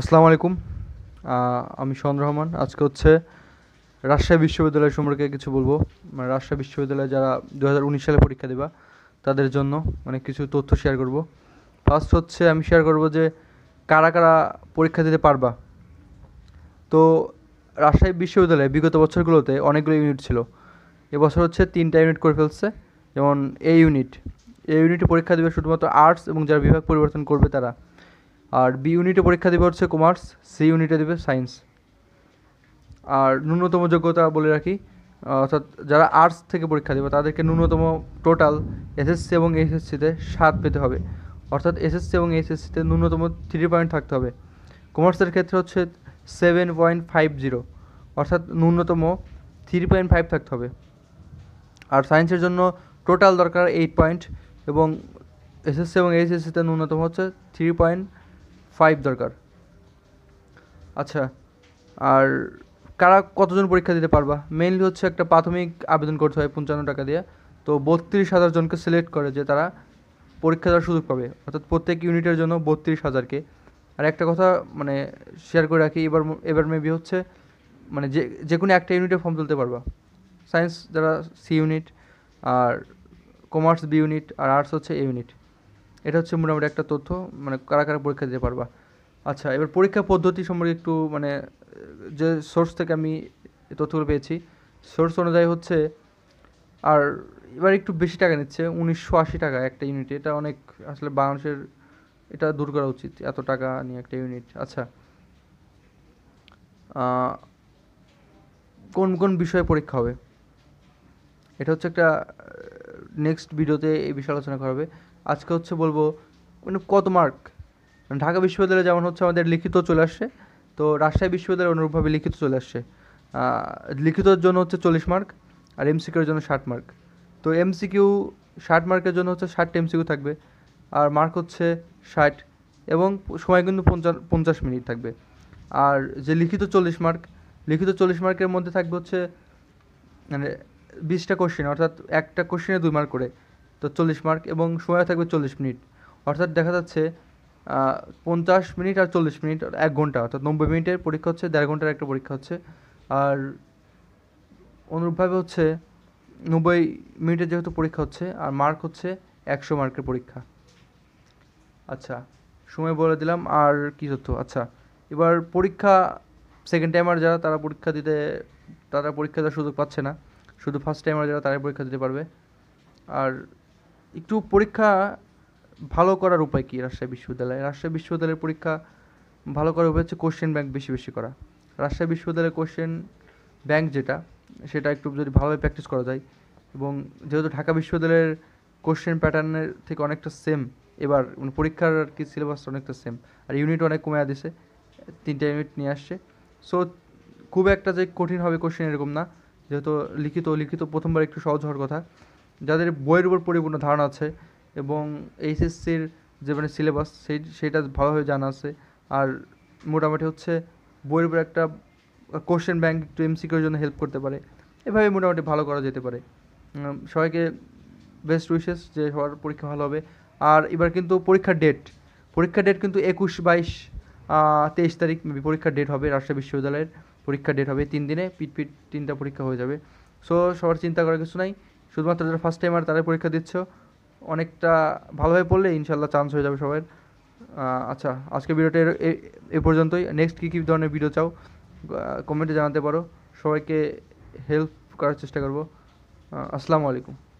আসসালামু আলাইকুম আমি সন রহমান আজকে হচ্ছে রাজশাহী বিশ্ববিদ্যালয় সম্পর্কে কিছু বলবো মানে রাজশাহী বিশ্ববিদ্যালয়ে যারা দু সালে পরীক্ষা দেবা তাদের জন্য মানে কিছু তথ্য শেয়ার করব ফার্স্ট হচ্ছে আমি শেয়ার করব যে কারা কারা পরীক্ষা দিতে পারবা তো রাজশাহী বিশ্ববিদ্যালয়ে বিগত বছরগুলোতে অনেকগুলো ইউনিট ছিল এবছর হচ্ছে তিনটা ইউনিট করে ফেলছে যেমন এ ইউনিট এ ইউনিটে পরীক্ষা দেবে শুধুমাত্র আর্টস এবং যারা বিভাগ পরিবর্তন করবে তারা আর বি ইউনিটে পরীক্ষা দেবে হচ্ছে কমার্স সি ইউনিটে দেবে সায়েন্স আর ন্যূনতম যোগ্যতা বলে রাখি অর্থাৎ যারা আর্টস থেকে পরীক্ষা দেবে তাদেরকে ন্যূনতম টোটাল এসএসসি এবং এইচএসসিতে সাত পেতে হবে অর্থাৎ এসএসসি এবং এইচএসসিতে ন্যূনতম থ্রি পয়েন্ট থাকতে হবে কমার্সের ক্ষেত্রে হচ্ছে সেভেন পয়েন্ট ফাইভ জিরো অর্থাৎ ন্যূনতম থ্রি পয়েন্ট ফাইভ থাকতে হবে আর সায়েন্সের জন্য টোটাল দরকার এইট পয়েন্ট এবং এসএসসি এবং এইচএসসিতে ন্যূনতম হচ্ছে থ্রি পয়েন্ট ফাইভ দরকার আচ্ছা আর কারা কতজন পরীক্ষা দিতে পারবা মেনলি হচ্ছে একটা প্রাথমিক আবেদন করতে হয় পঞ্চান্ন টাকা দিয়ে তো বত্রিশ হাজার জনকে সিলেক্ট করে যে তারা পরীক্ষা দেওয়ার সুযোগ পাবে অর্থাৎ প্রত্যেক ইউনিটের জন্য বত্রিশ হাজারকে আর একটা কথা মানে শেয়ার করে রাখি এবার এবার মেবি হচ্ছে মানে যে যে কোনো একটা ইউনিটে ফর্ম তুলতে পারবা সায়েন্স যারা সি ইউনিট আর কমার্স বি ইউনিট আর আর্টস হচ্ছে এ ইউনিট এটা হচ্ছে মোটামুটি একটা তথ্য মানে কারা কারা পরীক্ষা দিতে পারবা আচ্ছা এবার পরীক্ষা পদ্ধতি সম্পর্কে একটু মানে যে সোর্স থেকে আমি তথ্যগুলো পেয়েছি সোর্স অনুযায়ী হচ্ছে আর এবার একটু বেশি টাকা নিচ্ছে উনিশশো আশি টাকা একটা ইউনিট এটা অনেক আসলে বাংলাদেশের এটা দূর করা উচিত এত টাকা নিয়ে একটা ইউনিট আচ্ছা কোন কোন বিষয়ে পরীক্ষা হবে এটা হচ্ছে একটা নেক্সট ভিডিওতে এই বিষয়ে আলোচনা করা হবে আজকে হচ্ছে বলবো মানে কত মার্ক মানে ঢাকা বিশ্ববিদ্যালয়ে যেমন হচ্ছে আমাদের লিখিত চলে আসছে তো রাজশাহী বিশ্ববিদ্যালয়ে অনুরূপভাবে লিখিত চলে আসছে লিখিতর জন্য হচ্ছে চল্লিশ মার্ক আর এমসিকিউর জন্য ষাট মার্ক তো এমসিকিউ ষাট মার্কের জন্য হচ্ছে ষাটটা এমসিকিউ থাকবে আর মার্ক হচ্ছে ষাট এবং সময় কিন্তু পঞ্চাশ পঞ্চাশ মিনিট থাকবে আর যে লিখিত চল্লিশ মার্ক লিখিত চল্লিশ মার্কের মধ্যে থাকবে হচ্ছে মানে বিশটা কোশ্চেন অর্থাৎ একটা কোশ্চেনে দুই মার্ক করে তো চল্লিশ মার্ক এবং সময় থাকবে চল্লিশ মিনিট অর্থাৎ দেখা যাচ্ছে পঞ্চাশ মিনিট আর চল্লিশ মিনিট এক ঘন্টা অর্থাৎ নব্বই মিনিটের পরীক্ষা হচ্ছে দেড় ঘন্টার একটা পরীক্ষা হচ্ছে আর অনুরূপভাবে হচ্ছে নব্বই মিনিটের যেহেতু পরীক্ষা হচ্ছে আর মার্ক হচ্ছে একশো মার্কের পরীক্ষা আচ্ছা সময় বলে দিলাম আর কী তথ্য আচ্ছা এবার পরীক্ষা সেকেন্ড টাইমার যারা তারা পরীক্ষা দিতে তারা পরীক্ষা দেওয়ার সুযোগ পাচ্ছে না শুধু ফার্স্ট টাইমার যারা তারাই পরীক্ষা দিতে পারবে আর একটু পরীক্ষা ভালো করার উপায় কী রাজশাহী বিশ্ববিদ্যালয়ে রাজশাহী বিশ্ববিদ্যালয়ের পরীক্ষা ভালো করার উপায় হচ্ছে কোশ্চেন ব্যাংক বেশি বেশি করা রাজশাহী বিশ্ববিদ্যালয়ের কোশ্চেন ব্যাংক যেটা সেটা একটু যদি ভালোভাবে প্র্যাকটিস করা যায় এবং যেহেতু ঢাকা বিশ্ববিদ্যালয়ের কোশ্চেন প্যাটার্নের থেকে অনেকটা সেম এবার মানে পরীক্ষার আর কি সিলেবাস অনেকটা সেম আর ইউনিট অনেক কমে দিয়েছে তিনটা ইউনিট নিয়ে আসছে সো খুব একটা যে কঠিন হবে কোশ্চেন এরকম না যেহেতু লিখিত লিখিত প্রথমবার একটু সহজ হওয়ার কথা যাদের বইয়ের উপর পরিপূর্ণ ধারণা আছে এবং এইচএসসির যে মানে সিলেবাস সেই সেইটা ভালোভাবে জানা আছে আর মোটামুটি হচ্ছে বইয়ের উপর একটা কোশ্চেন ব্যাংক একটু এমসিকিউর জন্য হেল্প করতে পারে এভাবে মোটামুটি ভালো করা যেতে পারে সবাইকে বেস্ট উইশেস যে সবার পরীক্ষা ভালো হবে আর এবার কিন্তু পরীক্ষার ডেট পরীক্ষার ডেট কিন্তু একুশ বাইশ তেইশ তারিখ পরীক্ষার ডেট হবে রাজশাহী বিশ্ববিদ্যালয়ের পরীক্ষার ডেট হবে তিন দিনে পিট পিট তিনটা পরীক্ষা হয়ে যাবে সো সবার চিন্তা করার কিছু নাই শুধুমাত্র যারা ফার্স্ট টাইম আর তারাই পরীক্ষা দিচ্ছ অনেকটা ভালোভাবে পড়লে ইনশাল্লাহ চান্স হয়ে যাবে সবাই আচ্ছা আজকে ভিডিওটা এ পর্যন্তই নেক্সট কী কী ধরনের ভিডিও চাও কমেন্টে জানাতে পারো সবাইকে হেল্প করার চেষ্টা করবো আসসালামু আলাইকুম